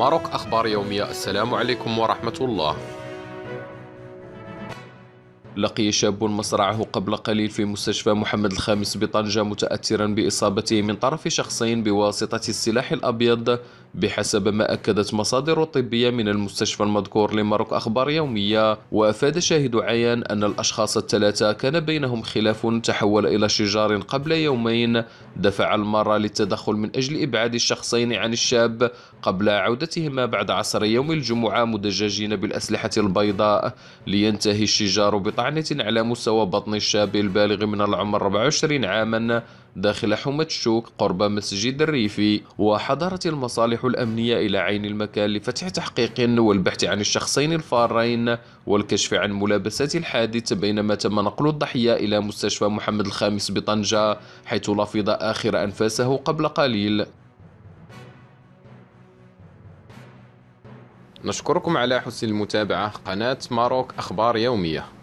ماروك أخبار يومية السلام عليكم ورحمة الله لقي شاب مصرعه قبل قليل في مستشفى محمد الخامس بطنجة متأثرا بإصابته من طرف شخصين بواسطة السلاح الأبيض بحسب ما أكدت مصادر طبية من المستشفى المذكور لمارك أخبار يومية وأفاد شاهد عيان أن الأشخاص الثلاثة كان بينهم خلاف تحول إلى شجار قبل يومين دفع المرة للتدخل من أجل إبعاد الشخصين عن الشاب قبل عودتهما بعد عصر يوم الجمعة مدججين بالأسلحة البيضاء لينتهي الشجار بطعنة على مستوى بطن الشاب البالغ من العمر 24 عاما داخل حمى الشوك قرب مسجد الريفي وحضرت المصالح الأمنية إلى عين المكان لفتح تحقيق والبحث عن الشخصين الفارين والكشف عن ملابسات الحادث بينما تم نقل الضحية إلى مستشفى محمد الخامس بطنجة حيث لفظ آخر أنفاسه قبل قليل نشكركم على حسن المتابعة قناة ماروك أخبار يومية